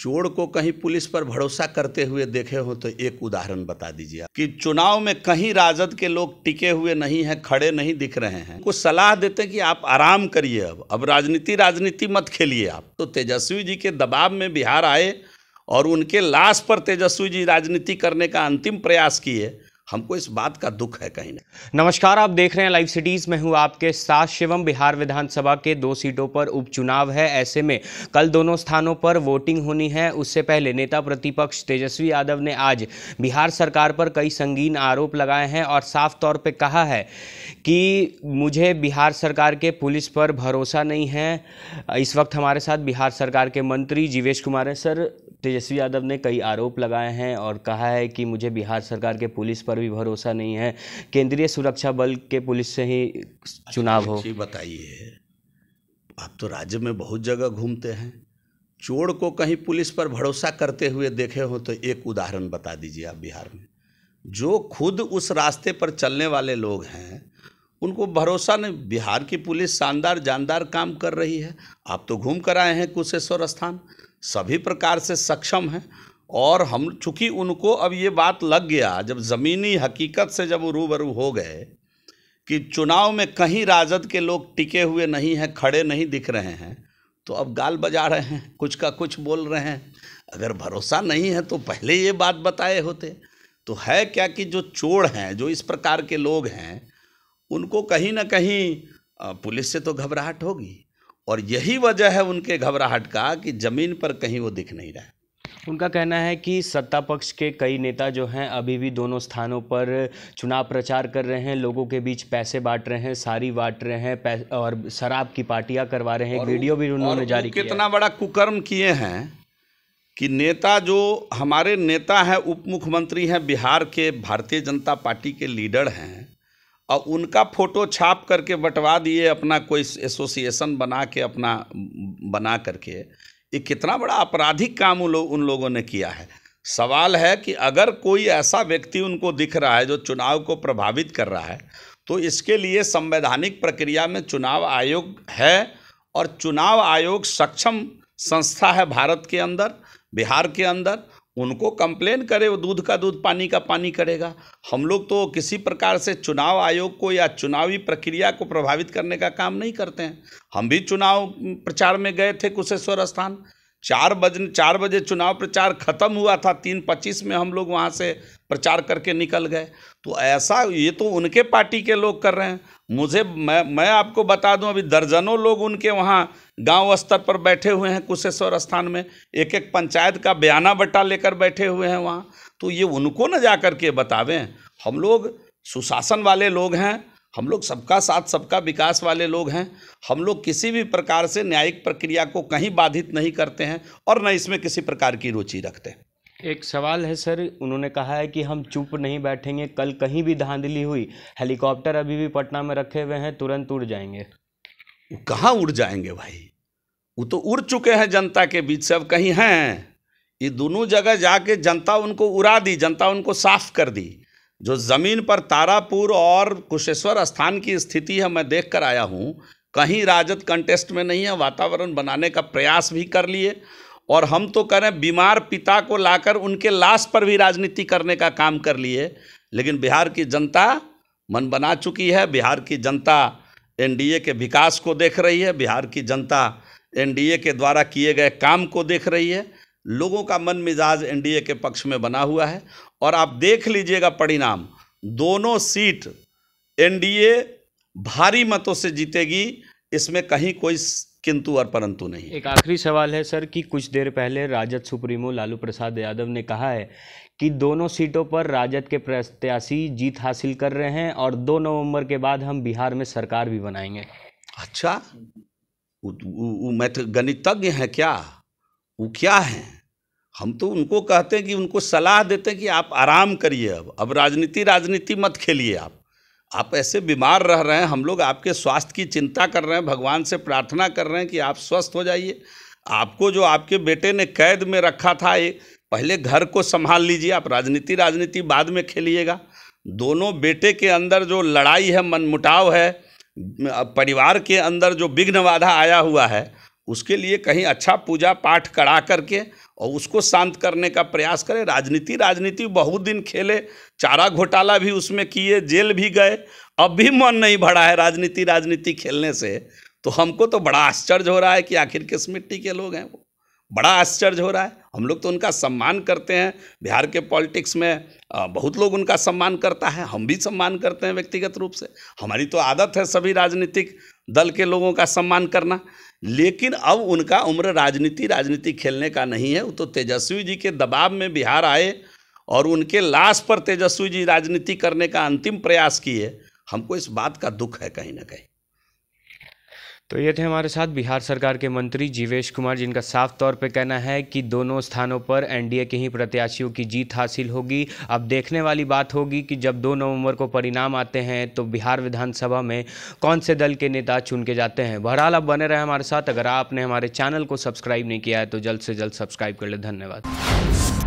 चोर को कहीं पुलिस पर भरोसा करते हुए देखे हो तो एक उदाहरण बता दीजिए कि चुनाव में कहीं राजद के लोग टिके हुए नहीं हैं खड़े नहीं दिख रहे हैं को सलाह देते कि आप आराम करिए अब अब राजनीति राजनीति मत खेलिए आप तो तेजस्वी जी के दबाव में बिहार आए और उनके लाश पर तेजस्वी जी राजनीति करने का अंतिम प्रयास किए हमको इस बात का दुख है कहीं ना नमस्कार आप देख रहे हैं लाइव सिटीज़ में हूँ आपके साथ शिवम बिहार विधानसभा के दो सीटों पर उपचुनाव है ऐसे में कल दोनों स्थानों पर वोटिंग होनी है उससे पहले नेता प्रतिपक्ष तेजस्वी यादव ने आज बिहार सरकार पर कई संगीन आरोप लगाए हैं और साफ तौर पर कहा है कि मुझे बिहार सरकार के पुलिस पर भरोसा नहीं है इस वक्त हमारे साथ बिहार सरकार के मंत्री जीवेश कुमार है सर तेजस्वी यादव ने कई आरोप लगाए हैं और कहा है कि मुझे बिहार सरकार के पुलिस पर भी भरोसा नहीं है केंद्रीय सुरक्षा बल के पुलिस से ही चुनाव हो अच्छा, बताइए आप तो राज्य में बहुत जगह घूमते हैं चोर को कहीं पुलिस पर भरोसा करते हुए देखे हो तो एक उदाहरण बता दीजिए आप बिहार में जो खुद उस रास्ते पर चलने वाले लोग हैं उनको भरोसा नहीं बिहार की पुलिस शानदार जानदार काम कर रही है आप तो घूम कर आए हैं कुशेश्वर स्थान सभी प्रकार से सक्षम हैं और हम चूँकि उनको अब ये बात लग गया जब ज़मीनी हकीकत से जब रूबरू हो गए कि चुनाव में कहीं राजद के लोग टिके हुए नहीं हैं खड़े नहीं दिख रहे हैं तो अब गाल बजा रहे हैं कुछ का कुछ बोल रहे हैं अगर भरोसा नहीं है तो पहले ये बात बताए होते तो है क्या कि जो चोर हैं जो इस प्रकार के लोग हैं उनको कहीं ना कहीं पुलिस से तो घबराहट होगी और यही वजह है उनके घबराहट का कि ज़मीन पर कहीं वो दिख नहीं रहा है उनका कहना है कि सत्ता पक्ष के कई नेता जो हैं अभी भी दोनों स्थानों पर चुनाव प्रचार कर रहे हैं लोगों के बीच पैसे बांट रहे हैं सारी बांट रहे हैं और शराब की पार्टियां करवा रहे हैं वीडियो भी उन्होंने जारी किया कितना बड़ा कुकर्म किए हैं कि नेता जो हमारे नेता हैं उप मुख्यमंत्री हैं बिहार के भारतीय जनता पार्टी के लीडर हैं और उनका फ़ोटो छाप करके बंटवा दिए अपना कोई एसोसिएशन बना के अपना बना करके ये कितना बड़ा आपराधिक काम उन, लो, उन लोगों ने किया है सवाल है कि अगर कोई ऐसा व्यक्ति उनको दिख रहा है जो चुनाव को प्रभावित कर रहा है तो इसके लिए संवैधानिक प्रक्रिया में चुनाव आयोग है और चुनाव आयोग सक्षम संस्था है भारत के अंदर बिहार के अंदर उनको कंप्लेन करे वो दूध का दूध पानी का पानी करेगा हम लोग तो किसी प्रकार से चुनाव आयोग को या चुनावी प्रक्रिया को प्रभावित करने का काम नहीं करते हैं हम भी चुनाव प्रचार में गए थे कुशेश्वर स्थान चार बजे चार बजे चुनाव प्रचार खत्म हुआ था तीन पच्चीस में हम लोग वहाँ से प्रचार करके निकल गए तो ऐसा ये तो उनके पार्टी के लोग कर रहे हैं मुझे मैं मैं आपको बता दूं अभी दर्जनों लोग उनके वहाँ गांव स्तर पर बैठे हुए हैं कुशेश्वर स्थान में एक एक पंचायत का बयाना बट्टा लेकर बैठे हुए हैं वहाँ तो ये उनको न जा के बतावें हम लोग सुशासन वाले लोग हैं हम लोग सबका साथ सबका विकास वाले लोग हैं हम लोग किसी भी प्रकार से न्यायिक प्रक्रिया को कहीं बाधित नहीं करते हैं और न इसमें किसी प्रकार की रुचि रखते हैं एक सवाल है सर उन्होंने कहा है कि हम चुप नहीं बैठेंगे कल कहीं भी धांधली हुई हेलीकॉप्टर अभी भी पटना में रखे हुए हैं तुरंत उड़ जाएंगे कहाँ उड़ जाएंगे भाई वो तो उड़ चुके हैं जनता के बीच से अब कहीं हैं ये दोनों जगह जाके जनता उनको उड़ा दी जनता उनको साफ कर दी जो ज़मीन पर तारापुर और कुशेश्वर स्थान की स्थिति है मैं देख कर आया हूँ कहीं राजद कंटेस्ट में नहीं है वातावरण बनाने का प्रयास भी कर लिए और हम तो करें बीमार पिता को लाकर उनके लाश पर भी राजनीति करने का काम कर लिए लेकिन बिहार की जनता मन बना चुकी है बिहार की जनता एनडीए के विकास को देख रही है बिहार की जनता एनडीए के द्वारा किए गए काम को देख रही है लोगों का मन मिजाज एनडीए के पक्ष में बना हुआ है और आप देख लीजिएगा परिणाम दोनों सीट एनडीए भारी मतों से जीतेगी इसमें कहीं कोई किंतु और परंतु नहीं एक आखिरी सवाल है सर कि कुछ देर पहले राजद सुप्रीमो लालू प्रसाद यादव ने कहा है कि दोनों सीटों पर राजद के प्रत्याशी जीत हासिल कर रहे हैं और दो नवंबर के बाद हम बिहार में सरकार भी बनाएंगे अच्छा मैं तो गणितज्ञ हैं क्या वो क्या हैं हम तो उनको कहते हैं कि उनको सलाह देते हैं कि आप आराम करिए अब अब राजनीति राजनीति मत खेलिए आप आप ऐसे बीमार रह रहे हैं हम लोग आपके स्वास्थ्य की चिंता कर रहे हैं भगवान से प्रार्थना कर रहे हैं कि आप स्वस्थ हो जाइए आपको जो आपके बेटे ने कैद में रखा था ये पहले घर को संभाल लीजिए आप राजनीति राजनीति बाद में खेलिएगा दोनों बेटे के अंदर जो लड़ाई है मनमुटाव है परिवार के अंदर जो विघ्न बाधा आया हुआ है उसके लिए कहीं अच्छा पूजा पाठ करा करके और उसको शांत करने का प्रयास करें राजनीति राजनीति बहुत दिन खेले चारा घोटाला भी उसमें किए जेल भी गए अब भी मन नहीं भरा है राजनीति राजनीति खेलने से तो हमको तो बड़ा आश्चर्य हो रहा है कि आखिर किस मिट्टी के लोग हैं वो बड़ा आश्चर्य हो रहा है हम लोग तो उनका सम्मान करते हैं बिहार के पॉलिटिक्स में बहुत लोग उनका सम्मान करता है हम भी सम्मान करते हैं व्यक्तिगत रूप से हमारी तो आदत है सभी राजनीतिक दल के लोगों का सम्मान करना लेकिन अब उनका उम्र राजनीति राजनीति खेलने का नहीं है वो तो तेजस्वी जी के दबाव में बिहार आए और उनके लाश पर तेजस्वी जी राजनीति करने का अंतिम प्रयास किए हमको इस बात का दुख है कहीं ना कहीं तो ये थे हमारे साथ बिहार सरकार के मंत्री जीवेश कुमार जिनका साफ तौर पर कहना है कि दोनों स्थानों पर एनडीए के ही प्रत्याशियों की जीत हासिल होगी अब देखने वाली बात होगी कि जब दो नवंबर को परिणाम आते हैं तो बिहार विधानसभा में कौन से दल के नेता चुन के जाते हैं बहरहाल आप बने रहे हमारे साथ अगर आपने हमारे चैनल को सब्सक्राइब नहीं किया है तो जल्द से जल्द सब्सक्राइब कर ले धन्यवाद